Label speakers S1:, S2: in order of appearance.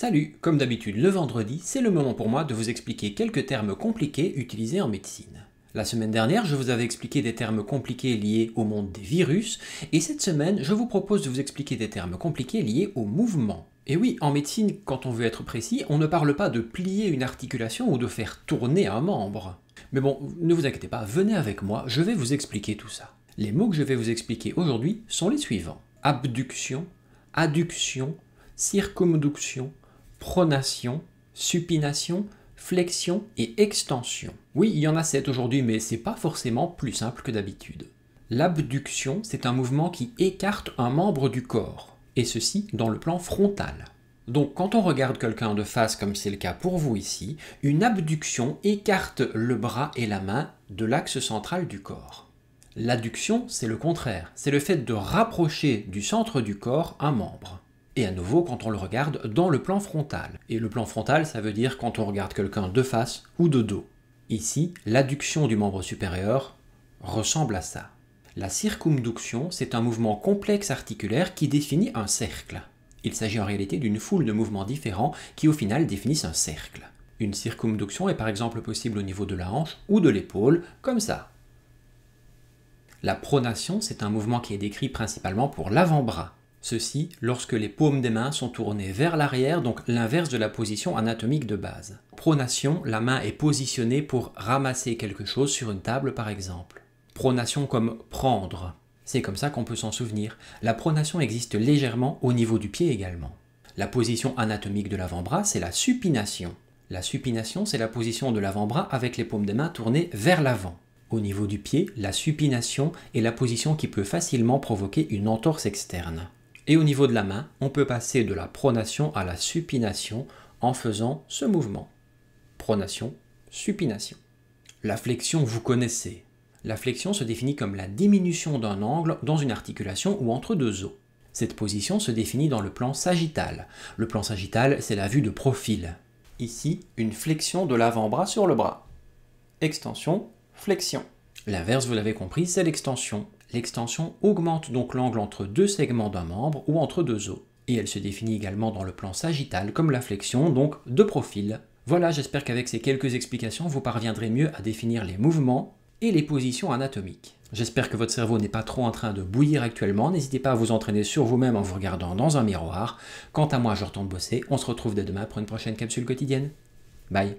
S1: Salut Comme d'habitude le vendredi, c'est le moment pour moi de vous expliquer quelques termes compliqués utilisés en médecine. La semaine dernière, je vous avais expliqué des termes compliqués liés au monde des virus, et cette semaine, je vous propose de vous expliquer des termes compliqués liés au mouvement. Et oui, en médecine, quand on veut être précis, on ne parle pas de plier une articulation ou de faire tourner un membre. Mais bon, ne vous inquiétez pas, venez avec moi, je vais vous expliquer tout ça. Les mots que je vais vous expliquer aujourd'hui sont les suivants. Abduction, adduction, circumduction, pronation, supination, flexion et extension. Oui, il y en a 7 aujourd'hui, mais c'est pas forcément plus simple que d'habitude. L'abduction, c'est un mouvement qui écarte un membre du corps, et ceci dans le plan frontal. Donc quand on regarde quelqu'un de face comme c'est le cas pour vous ici, une abduction écarte le bras et la main de l'axe central du corps. L'adduction, c'est le contraire, c'est le fait de rapprocher du centre du corps un membre et à nouveau quand on le regarde dans le plan frontal. Et le plan frontal, ça veut dire quand on regarde quelqu'un de face ou de dos. Ici, l'adduction du membre supérieur ressemble à ça. La circumduction, c'est un mouvement complexe articulaire qui définit un cercle. Il s'agit en réalité d'une foule de mouvements différents qui au final définissent un cercle. Une circumduction est par exemple possible au niveau de la hanche ou de l'épaule, comme ça. La pronation, c'est un mouvement qui est décrit principalement pour l'avant-bras. Ceci lorsque les paumes des mains sont tournées vers l'arrière, donc l'inverse de la position anatomique de base. Pronation, la main est positionnée pour ramasser quelque chose sur une table par exemple. Pronation comme prendre. C'est comme ça qu'on peut s'en souvenir. La pronation existe légèrement au niveau du pied également. La position anatomique de l'avant-bras, c'est la supination. La supination, c'est la position de l'avant-bras avec les paumes des mains tournées vers l'avant. Au niveau du pied, la supination est la position qui peut facilement provoquer une entorse externe. Et au niveau de la main, on peut passer de la pronation à la supination en faisant ce mouvement. Pronation, supination. La flexion, vous connaissez. La flexion se définit comme la diminution d'un angle dans une articulation ou entre deux os. Cette position se définit dans le plan sagittal. Le plan sagittal, c'est la vue de profil. Ici, une flexion de l'avant-bras sur le bras. Extension, flexion. L'inverse, vous l'avez compris, c'est l'extension l'extension augmente donc l'angle entre deux segments d'un membre ou entre deux os. Et elle se définit également dans le plan sagittal comme la flexion, donc de profil. Voilà, j'espère qu'avec ces quelques explications, vous parviendrez mieux à définir les mouvements et les positions anatomiques. J'espère que votre cerveau n'est pas trop en train de bouillir actuellement. N'hésitez pas à vous entraîner sur vous-même en vous regardant dans un miroir. Quant à moi, je retourne bosser. On se retrouve dès demain pour une prochaine capsule quotidienne. Bye